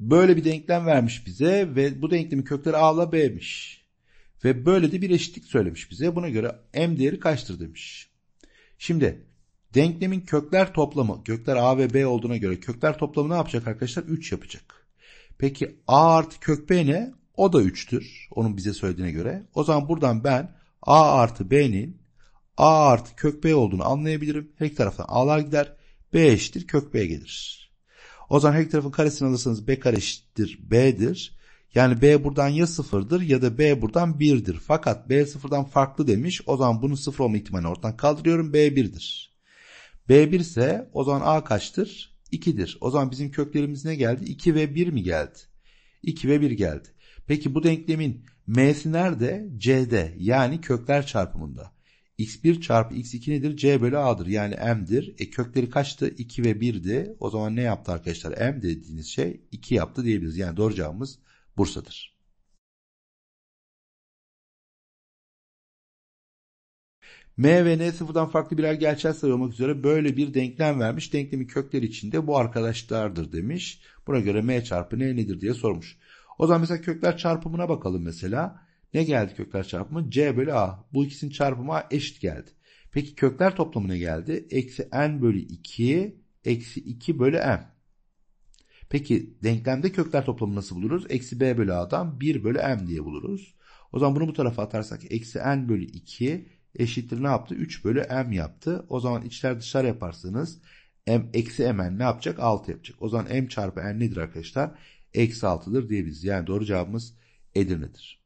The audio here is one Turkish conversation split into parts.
Böyle bir denklem vermiş bize ve bu denklemin kökleri a A'la B'miş. Ve böyle de bir eşitlik söylemiş bize. Buna göre M değeri kaçtır demiş. Şimdi denklemin kökler toplamı, kökler A ve B olduğuna göre kökler toplamı ne yapacak arkadaşlar? 3 yapacak. Peki A artı kök B ne? O da 3'tür. Onun bize söylediğine göre. O zaman buradan ben A artı B'nin A artı kök B olduğunu anlayabilirim. Her iki taraftan A'lar gider. B eşittir kök B gelir. O zaman her iki tarafın karesini alırsanız B kare eşittir B'dir. Yani B buradan ya sıfırdır ya da B buradan birdir. Fakat B sıfırdan farklı demiş. O zaman bunun sıfır olma ihtimalini ortadan kaldırıyorum. B birdir. B bir ise o zaman A kaçtır? 2'dir. O zaman bizim köklerimiz ne geldi? 2 ve 1 mi geldi? 2 ve 1 geldi. Peki bu denklemin M'si nerede? C'de yani kökler çarpımında x1 çarpı x2 nedir? c bölü a'dır. Yani m'dir. E kökleri kaçtı? 2 ve 1'di. O zaman ne yaptı arkadaşlar? m dediğiniz şey 2 yaptı diyebiliriz. Yani doğru cevabımız Bursa'dır. M ve N sıfırdan farklı birer gerçel sayı olmak üzere böyle bir denklem vermiş. Denklemin kökleri içinde bu arkadaşlardır demiş. Buna göre M çarpı N nedir diye sormuş. O zaman mesela kökler çarpımına bakalım mesela. Ne geldi kökler çarpımı? C bölü A. Bu ikisinin çarpımı A eşit geldi. Peki kökler toplamı ne geldi? Eksi n bölü 2 eksi 2 bölü m. Peki denklemde kökler toplamı nasıl buluruz? Eksi b bölü a'dan 1 bölü m diye buluruz. O zaman bunu bu tarafa atarsak eksi n bölü 2 eşittir ne yaptı? 3 bölü m yaptı. O zaman içler dışlar yaparsanız m eksi mn ne yapacak? 6 yapacak. O zaman m çarpı n nedir arkadaşlar? Eksi 6'dır diyebiliriz. Yani doğru cevabımız Edirne'dir.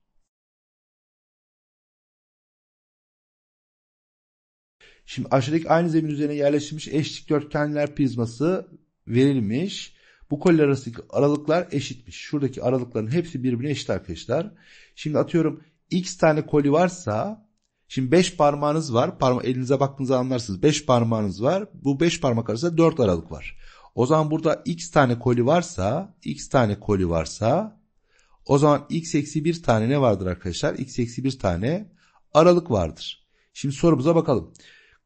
Şimdi aşağıdaki aynı zemin üzerine yerleştirilmiş eş dikdörtgenler prizması verilmiş. Bu koliler arasındaki aralıklar eşitmiş. Şuradaki aralıkların hepsi birbirine eşit arkadaşlar. Şimdi atıyorum x tane koli varsa şimdi 5 parmağınız var. Parma, elinize baktığınızda anlarsınız. 5 parmağınız var. Bu 5 parmak arasında 4 aralık var. O zaman burada x tane koli varsa x tane koli varsa o zaman x eksi 1 tane ne vardır arkadaşlar? x eksi 1 tane aralık vardır. Şimdi sorumuza bakalım.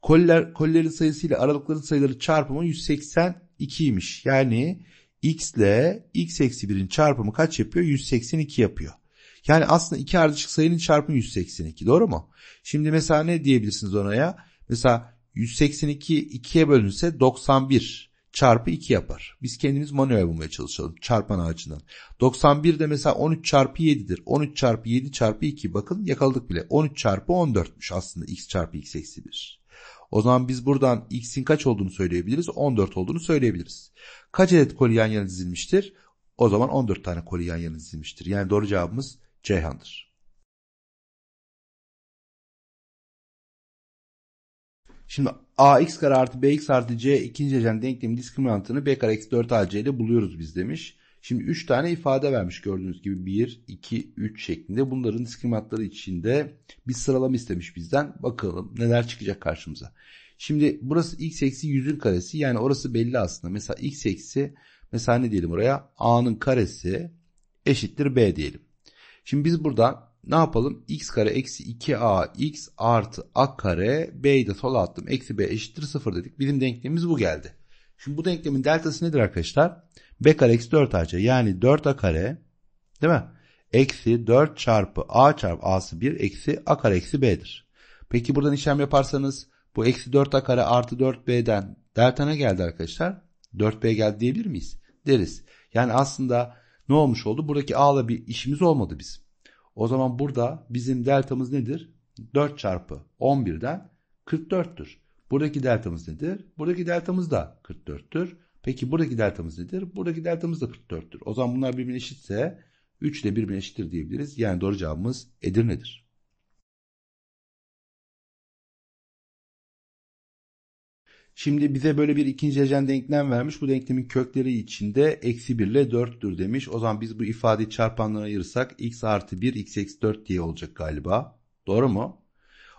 Koliler, kolilerin sayısı ile aralıkların sayıları çarpımı 182'ymiş. Yani x ile x eksi 1'in çarpımı kaç yapıyor? 182 yapıyor. Yani aslında iki ardışık sayının çarpımı 182 doğru mu? Şimdi mesela ne diyebilirsiniz oraya? Mesela 182 2'ye bölünse 91 çarpı 2 yapar. Biz kendimiz manuel bulmaya çalışalım çarpan ağacından. 91 de mesela 13 çarpı 7'dir. 13 çarpı 7 çarpı 2 bakın yakaladık bile. 13 çarpı 14'müş aslında x çarpı x eksi 1. O zaman biz buradan x'in kaç olduğunu söyleyebiliriz? 14 olduğunu söyleyebiliriz. Kaç adet koli yan yana dizilmiştir? O zaman 14 tane koli yan yana dizilmiştir. Yani doğru cevabımız Ceyhan'dır. Şimdi ax kare artı bx artı c ikinci derecen denklemin diskriminantını b kare eksi 4ac ile buluyoruz biz demiş. Şimdi 3 tane ifade vermiş gördüğünüz gibi 1, 2, 3 şeklinde. Bunların diskriminantları içinde bir sıralama istemiş bizden. Bakalım neler çıkacak karşımıza. Şimdi burası x eksi 100'ün karesi yani orası belli aslında. Mesela x eksi mesela ne diyelim oraya a'nın karesi eşittir b diyelim. Şimdi biz burada ne yapalım? x kare eksi 2a x artı a kare b'yi de sola attım. Eksi b eşittir 0 dedik. Bizim denklemimiz bu geldi. Şimdi bu denklemin deltası nedir arkadaşlar? B kare eksi 4ac yani 4a kare değil mi? Eksi 4 çarpı a çarpı a'sı 1 eksi a kare eksi b'dir. Peki buradan işlem yaparsanız bu eksi 4a kare artı 4b'den delta ne geldi arkadaşlar? 4b geldi diyebilir miyiz? Deriz. Yani aslında ne olmuş oldu? Buradaki a'la bir işimiz olmadı bizim. O zaman burada bizim deltamız nedir? 4 çarpı 11'den 44'tür. Buradaki deltamız nedir? Buradaki deltamız da 44'tür. Peki buradaki deltamız nedir? Buradaki deltamız da 44'tür. O zaman bunlar birbirine eşitse 3 ile birbirine eşittir diyebiliriz. Yani doğru cevabımız Edirne'dir. Şimdi bize böyle bir ikinci derecen denklem vermiş. Bu denklemin kökleri içinde eksi 1 ile 4'tür demiş. O zaman biz bu ifadeyi çarpanlara ayırırsak x artı 1 x eksi 4 diye olacak galiba. Doğru mu?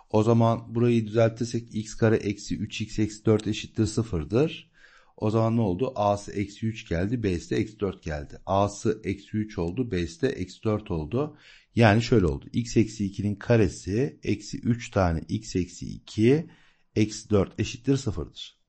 O zaman burayı düzeltirsek x kare eksi 3x eksi 4 eşittir 0'dır. O zaman ne oldu? A'sı eksi 3 geldi. B'si de eksi 4 geldi. A'sı eksi 3 oldu. B'si de eksi 4 oldu. Yani şöyle oldu. x eksi 2'nin karesi eksi 3 tane x eksi 2 eksi 4 eşittir 0'dır.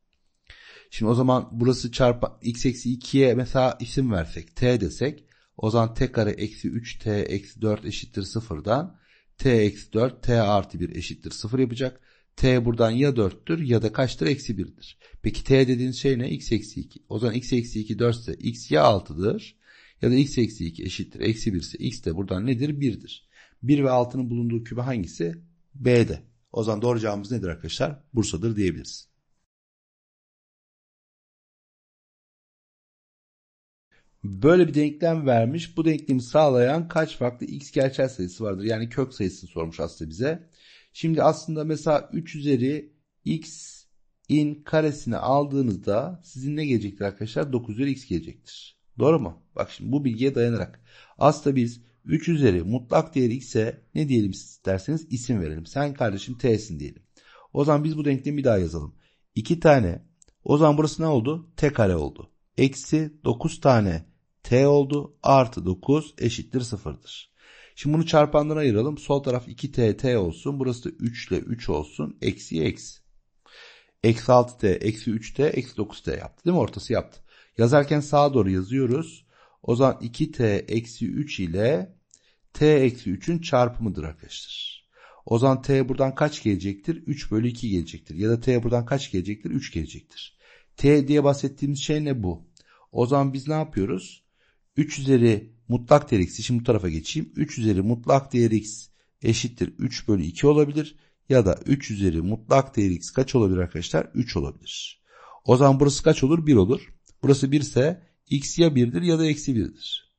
Şimdi o zaman burası çarpı x eksi 2'ye mesela isim versek t desek o zaman t kare eksi 3t eksi 4 eşittir 0'dan t eksi 4 t artı 1 eşittir 0 yapacak. t buradan ya 4'tür ya da kaçtır eksi 1'dir. Peki t dediğin şey ne? x eksi 2. O zaman x eksi 2 4 ise x ya 6'dır ya da x eksi 2 eşittir eksi 1 ise x de buradan nedir? 1'dir. 1 ve 6'nın bulunduğu kübe hangisi? B'de. O zaman doğru cevabımız nedir arkadaşlar? Bursa'dır diyebiliriz. böyle bir denklem vermiş. Bu denklemi sağlayan kaç farklı x gerçel sayısı vardır? Yani kök sayısını sormuş aslında bize. Şimdi aslında mesela 3 üzeri x in karesini aldığınızda sizin ne gelecektir arkadaşlar? 9 üzeri x gelecektir. Doğru mu? Bak şimdi bu bilgiye dayanarak aslında biz 3 üzeri mutlak değeri x'e ne diyelim isterseniz isim verelim. Sen kardeşim t'sin diyelim. O zaman biz bu denklemi bir daha yazalım. 2 tane o zaman burası ne oldu? T kare oldu. Eksi 9 tane t oldu. Artı 9 eşittir 0'dır. Şimdi bunu çarpanlara ayıralım. Sol taraf 2t t olsun. Burası da 3 ile 3 olsun. Eksi eksi. Eksi 6t, eksi 3t, eksi 9t yaptı. Değil mi? Ortası yaptı. Yazarken sağa doğru yazıyoruz. O zaman 2t eksi 3 ile t eksi 3'ün çarpımıdır arkadaşlar. O zaman t buradan kaç gelecektir? 3 bölü 2 gelecektir. Ya da t buradan kaç gelecektir? 3 gelecektir. t diye bahsettiğimiz şey ne bu? O zaman biz ne yapıyoruz? 3 üzeri mutlak değer x, şimdi bu tarafa geçeyim. 3 üzeri mutlak değer x eşittir 3 bölü 2 olabilir. Ya da 3 üzeri mutlak değer x kaç olabilir arkadaşlar? 3 olabilir. O zaman burası kaç olur? 1 olur. Burası 1 ise x ya 1'dir ya da eksi 1'dir.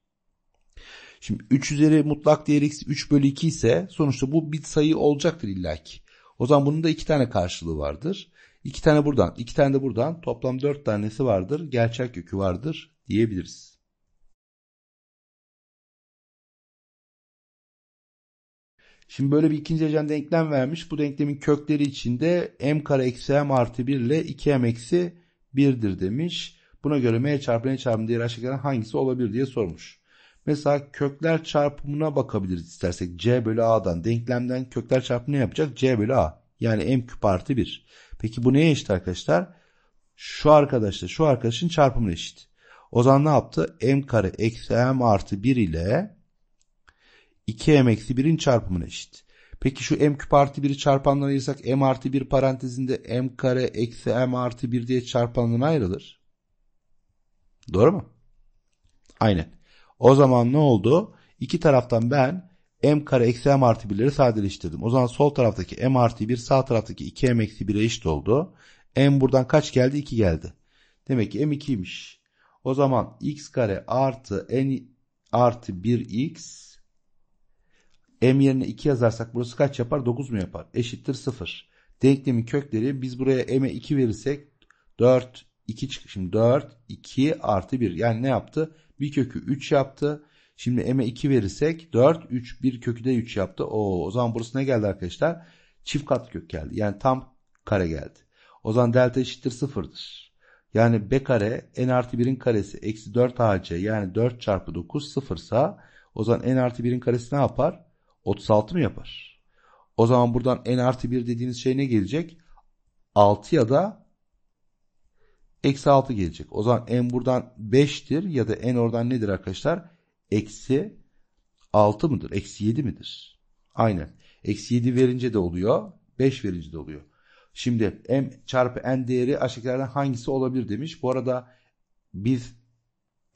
Şimdi 3 üzeri mutlak değer x 3 bölü 2 ise sonuçta bu bir sayı olacaktır illaki. O zaman bunun da 2 tane karşılığı vardır. 2 tane buradan, 2 tane de buradan toplam 4 tanesi vardır. Gerçek kökü vardır diyebiliriz. Şimdi böyle bir ikinci derecen denklem vermiş. Bu denklemin kökleri içinde m kare eksi m artı 1 ile 2m eksi 1'dir demiş. Buna göre m çarpı n çarpı diğer aşağıdakilerden hangisi olabilir diye sormuş. Mesela kökler çarpımına bakabiliriz istersek. c bölü a'dan denklemden kökler çarpımı ne yapacak? c bölü a. Yani m küp artı 1. Peki bu neye eşit arkadaşlar? Şu arkadaşla şu arkadaşın çarpımına eşit. O zaman ne yaptı? m kare eksi m artı 1 ile 2m eksi 1'in çarpımına eşit. Peki şu m küp artı 1'i çarpanlara ayırsak m artı 1 parantezinde m kare eksi m artı 1 diye çarpanlarına ayrılır. Doğru mu? Aynen. O zaman ne oldu? İki taraftan ben m kare eksi m artı 1'leri sadeleştirdim. O zaman sol taraftaki m artı 1 sağ taraftaki 2m eksi 1'e eşit oldu. m buradan kaç geldi? 2 geldi. Demek ki m 2'ymiş. O zaman x kare artı n artı 1x M yerine 2 yazarsak burası kaç yapar? 9 mu yapar? Eşittir 0. Denklemin kökleri biz buraya M'e 2 verirsek 4, 2 çıkıyor. Şimdi 4, 2 artı 1. Yani ne yaptı? Bir kökü 3 yaptı. Şimdi M'e 2 verirsek 4, 3, bir kökü de 3 yaptı. Oo, o zaman burası ne geldi arkadaşlar? Çift kat kök geldi. Yani tam kare geldi. O zaman delta eşittir 0'dır. Yani B kare n artı 1'in karesi eksi 4 ac yani 4 çarpı 9 sıfırsa o zaman n artı 1'in karesi ne yapar? 36 mı yapar? O zaman buradan n artı 1 dediğiniz şey ne gelecek? 6 ya da eksi 6 gelecek. O zaman n buradan 5'tir ya da n oradan nedir arkadaşlar? Eksi 6 mıdır? Eksi 7 midir? Aynen. Eksi 7 verince de oluyor. 5 verince de oluyor. Şimdi m çarpı n değeri aşağıdakilerden hangisi olabilir demiş. Bu arada biz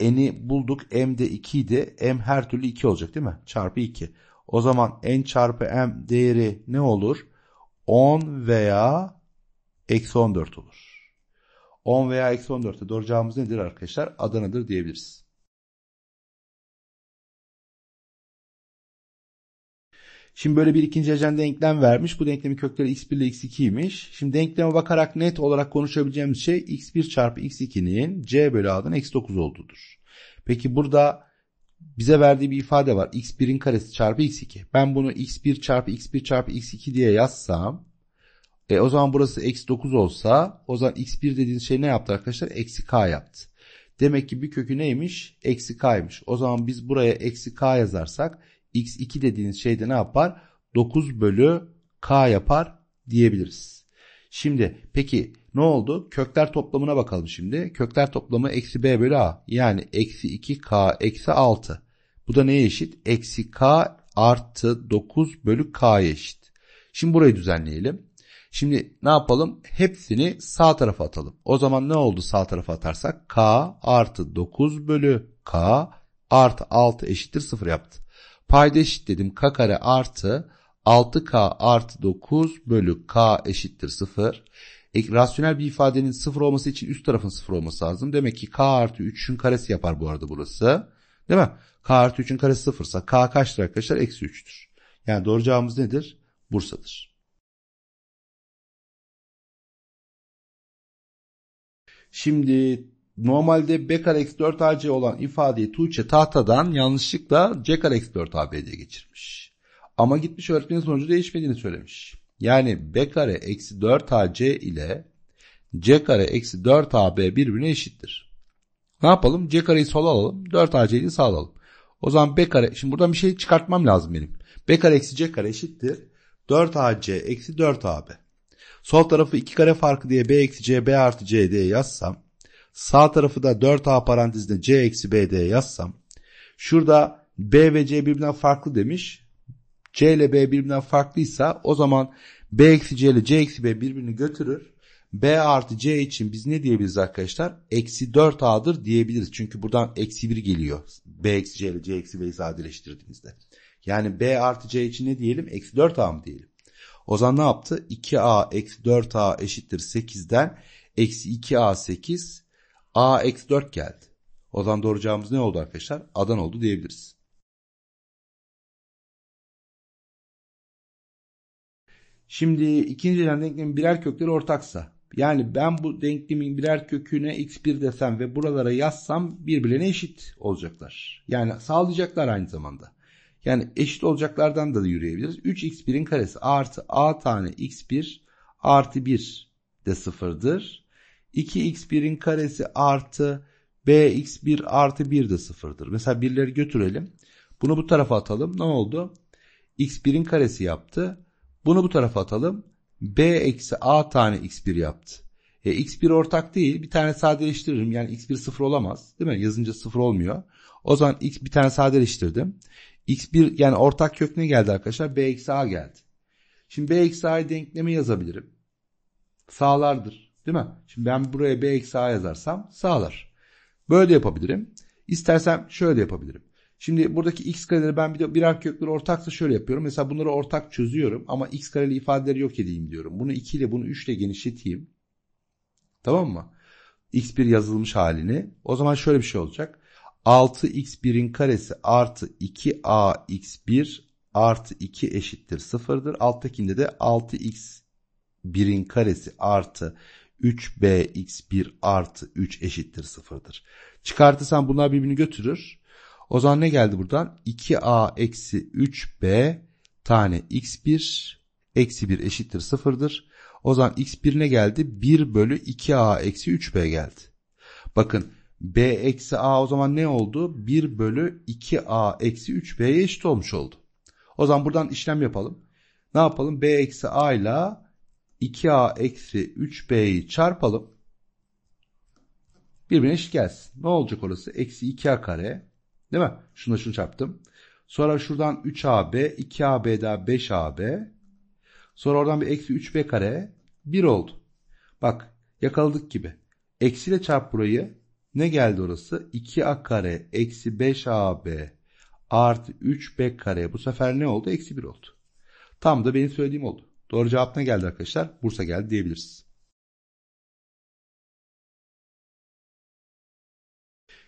n'i bulduk. m de 2 idi. m her türlü 2 olacak değil mi? Çarpı 2. O zaman n çarpı m değeri ne olur? 10 veya eksi 14 olur. 10 veya eksi 14 14'te doğru cevabımız nedir arkadaşlar? Adana'dır diyebiliriz. Şimdi böyle bir ikinci ecen denklem vermiş. Bu denklemin kökleri x1 ile x2'ymiş. 2 Şimdi denkleme bakarak net olarak konuşabileceğimiz şey x1 çarpı x2'nin c bölü a'dan eksi 9 olduğudur. Peki burada bize verdiği bir ifade var. x1'in karesi çarpı x2. Ben bunu x1 çarpı x1 çarpı x2 diye yazsam e, o zaman burası x 9 olsa o zaman x1 dediğiniz şey ne yaptı arkadaşlar? Eksi k yaptı. Demek ki bir kökü neymiş? Eksi k'ymış. O zaman biz buraya eksi k yazarsak x2 dediğiniz şeyde ne yapar? 9 bölü k yapar diyebiliriz. Şimdi peki ne oldu? Kökler toplamına bakalım şimdi. Kökler toplamı eksi b bölü a. Yani eksi 2k eksi 6. Bu da neye eşit? Eksi k artı 9 bölü k'ya eşit. Şimdi burayı düzenleyelim. Şimdi ne yapalım? Hepsini sağ tarafa atalım. O zaman ne oldu sağ tarafa atarsak? k artı 9 bölü k artı 6 eşittir 0 yaptı. Payda eşit dedim. k kare artı 6k artı 9 bölü k eşittir 0. E, rasyonel bir ifadenin 0 olması için üst tarafın 0 olması lazım. Demek ki k artı 3'ün karesi yapar bu arada burası. Değil mi? K artı 3'ün karesi 0 ise k kaçtır arkadaşlar? Eksi 3'tür. Yani doğru cevabımız nedir? Bursa'dır. Şimdi normalde B kare eksi 4 AC olan ifadeyi Tuğçe tahtadan yanlışlıkla C kare eksi 4 AB'ye geçirmiş. Ama gitmiş öğretmenin sonucu değişmediğini söylemiş. Yani b kare eksi 4ac ile c kare eksi 4ab birbirine eşittir. Ne yapalım? c kareyi sola alalım. 4ac'yi sağ alalım. O zaman b kare, şimdi buradan bir şey çıkartmam lazım benim. b kare eksi c kare eşittir. 4ac eksi 4ab. Sol tarafı 2 kare farkı diye b eksi c b artı c diye yazsam. Sağ tarafı da 4a parantezinde c eksi b diye yazsam. Şurada b ve c birbirinden farklı demiş. C ile B birbirinden farklıysa o zaman B eksi C ile C eksi B birbirini götürür. B artı C için biz ne diyebiliriz arkadaşlar? Eksi 4A'dır diyebiliriz. Çünkü buradan eksi 1 geliyor. B eksi C ile C eksi B'yi sadeleştirdiğimizde. Yani B artı C için ne diyelim? Eksi 4A mı diyelim? O zaman ne yaptı? 2A eksi 4A eşittir 8'den eksi 2A 8 A eksi 4 geldi. O zaman doğru cevabımız ne oldu arkadaşlar? Adan oldu diyebiliriz. Şimdi ikinci dereceli denklemin birer kökleri ortaksa yani ben bu denklemin birer köküne x1 desem ve buralara yazsam birbirine eşit olacaklar. Yani sağlayacaklar aynı zamanda. Yani eşit olacaklardan da yürüyebiliriz. 3x1'in karesi artı a tane x1 artı 1 de sıfırdır. 2x1'in karesi artı bx1 artı 1 de sıfırdır. Mesela birileri götürelim. Bunu bu tarafa atalım. Ne oldu? x1'in karesi yaptı. Bunu bu tarafa atalım. B eksi A tane X1 yaptı. E, X1 ortak değil. Bir tane sadeleştiririm. Yani X1 sıfır olamaz. Değil mi? Yazınca sıfır olmuyor. O zaman X bir tane sadeleştirdim. X1 yani ortak kök ne geldi arkadaşlar? B eksi A geldi. Şimdi B eksi A'yı denklemi yazabilirim. Sağlardır. Değil mi? Şimdi ben buraya B eksi A yazarsam sağlar. Böyle yapabilirim. İstersen şöyle yapabilirim. Şimdi buradaki x kareleri ben bir birer kökleri ortaksa şöyle yapıyorum. Mesela bunları ortak çözüyorum ama x kareli ifadeleri yok edeyim diyorum. Bunu 2 ile bunu 3 ile genişleteyim. Tamam mı? x1 yazılmış halini. O zaman şöyle bir şey olacak. 6x1'in karesi artı 2ax1 artı 2 eşittir 0'dır. Alttakinde de 6x1'in karesi artı 3bx1 artı 3 eşittir 0'dır. Çıkartırsan bunlar birbirini götürür. O zaman ne geldi buradan? 2a eksi 3b tane x1 eksi 1 eşittir 0'dır. O zaman x1 ne geldi? 1 bölü 2a eksi 3b geldi. Bakın b eksi a o zaman ne oldu? 1 bölü 2a eksi 3b'ye eşit olmuş oldu. O zaman buradan işlem yapalım. Ne yapalım? b eksi a ile 2a eksi 3b'yi çarpalım. Birbirine eşit gelsin. Ne olacak orası? Eksi 2a kare Değil mi? Şunu şunu çarptım. Sonra şuradan 3AB, 2AB daha 5AB. Sonra oradan bir eksi 3B kare. 1 oldu. Bak yakaladık gibi. Eksiyle çarp burayı. Ne geldi orası? 2A kare eksi 5AB artı 3B kare. Bu sefer ne oldu? Eksi 1 oldu. Tam da benim söylediğim oldu. Doğru cevap ne geldi arkadaşlar? Bursa geldi diyebiliriz.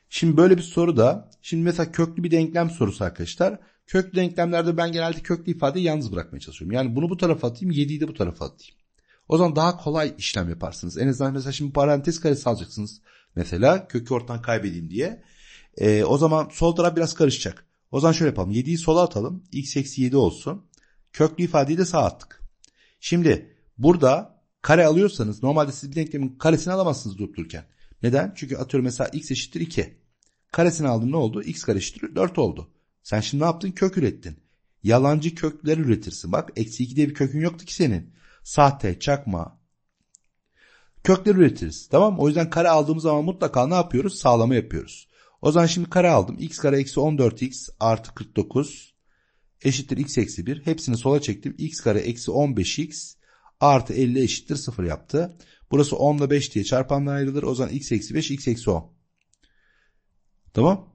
Şimdi böyle bir soru da şimdi mesela köklü bir denklem sorusu arkadaşlar. Köklü denklemlerde ben genelde köklü ifadeyi yalnız bırakmaya çalışıyorum. Yani bunu bu tarafa atayım 7'yi de bu tarafa atayım. O zaman daha kolay işlem yaparsınız. En azından mesela şimdi parantez karesi alacaksınız. Mesela kökü ortadan kaybedeyim diye. E, o zaman sol taraf biraz karışacak. O zaman şöyle yapalım. 7'yi sola atalım. x eksi 7 olsun. Köklü ifadeyi de sağ attık. Şimdi burada kare alıyorsanız normalde siz bir denklemin karesini alamazsınız durup dururken. Neden? Çünkü atıyorum mesela x eşittir 2. Karesini aldım ne oldu? x kare eşittir 4 oldu. Sen şimdi ne yaptın? Kök ürettin. Yalancı kökler üretirsin. Bak eksi 2 diye bir kökün yoktu ki senin. Sahte, çakma. Kökler üretiriz. Tamam mı? O yüzden kare aldığımız zaman mutlaka ne yapıyoruz? Sağlama yapıyoruz. O zaman şimdi kare aldım. x kare eksi 14x artı 49 eşittir x eksi 1. Hepsini sola çektim. x kare eksi 15x artı 50 eşittir 0 yaptı. Burası 10 ile 5 diye çarpanla ayrılır. O zaman x eksi 5 x eksi 10. Tamam.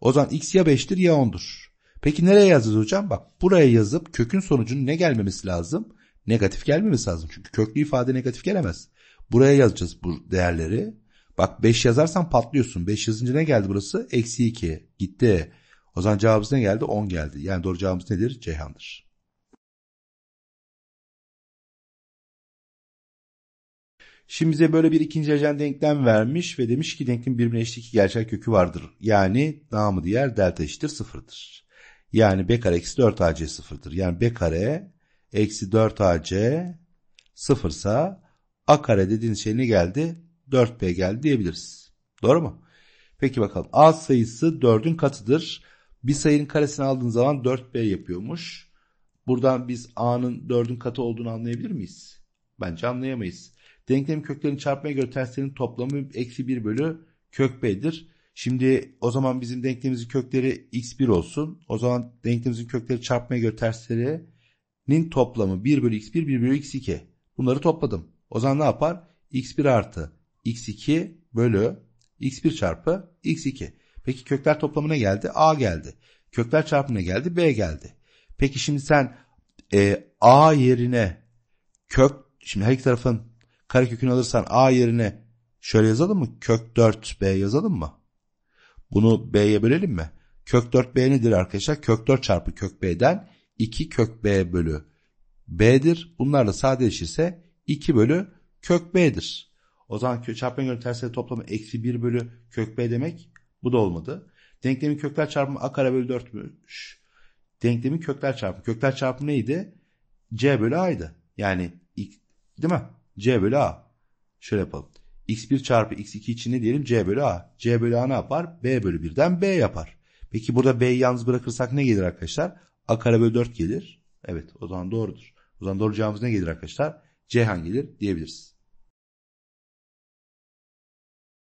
O zaman x ya 5'tir ya 10'dur. Peki nereye yazacağız hocam? Bak buraya yazıp kökün sonucunun ne gelmemesi lazım? Negatif gelmemesi lazım. Çünkü köklü ifade negatif gelemez. Buraya yazacağız bu değerleri. Bak 5 yazarsan patlıyorsun. 5 yazınca ne geldi burası? Eksi 2. Gitti. O zaman cevabımız ne geldi? 10 geldi. Yani doğru cevabımız nedir? Ceyhan'dır. Şimdi bize böyle bir ikinci derecen denklem vermiş ve demiş ki denklemin birbirine eşit iki gerçel kökü vardır. Yani namı diğer delta eşittir sıfırdır. Yani b kare eksi 4 ac sıfırdır. Yani b kare eksi 4 ac sıfırsa a kare dediğiniz şey ne geldi? 4b geldi diyebiliriz. Doğru mu? Peki bakalım a sayısı 4'ün katıdır. Bir sayının karesini aldığın zaman 4b yapıyormuş. Buradan biz a'nın 4'ün katı olduğunu anlayabilir miyiz? Bence anlayamayız. Denklemin köklerini çarpmaya göre terslerinin toplamı eksi 1 bölü kök b'dir. Şimdi o zaman bizim denklemimizin kökleri x1 olsun. O zaman denklemimizin kökleri çarpmaya göre terslerinin toplamı 1 bölü x1 1 bölü x2. Bunları topladım. O zaman ne yapar? x1 artı x2 bölü x1 çarpı x2. Peki kökler toplamına geldi. A geldi. Kökler çarpımına geldi. B geldi. Peki şimdi sen e, A yerine kök şimdi her iki tarafın karekökünü alırsan A yerine şöyle yazalım mı? Kök 4B yazalım mı? Bunu B'ye bölelim mi? Kök 4B nedir arkadaşlar? Kök 4 çarpı kök B'den 2 kök B bölü B'dir. Bunlarla sadeleşirse 2 bölü kök B'dir. O zaman çarpma göre tersleri toplamı eksi 1 bölü kök B demek. Bu da olmadı. Denklemin kökler çarpımı A kare bölü 4 4'müş. Denklemin kökler çarpımı. Kökler çarpımı neydi? C bölü A'ydı. Yani değil mi? C bölü A. Şöyle yapalım. X1 çarpı X2 için ne diyelim? C bölü A. C bölü A ne yapar? B bölü 1'den B yapar. Peki burada B'yi yalnız bırakırsak ne gelir arkadaşlar? A kare bölü 4 gelir. Evet o zaman doğrudur. O zaman doğru cevabımız ne gelir arkadaşlar? Ceyhan gelir diyebiliriz.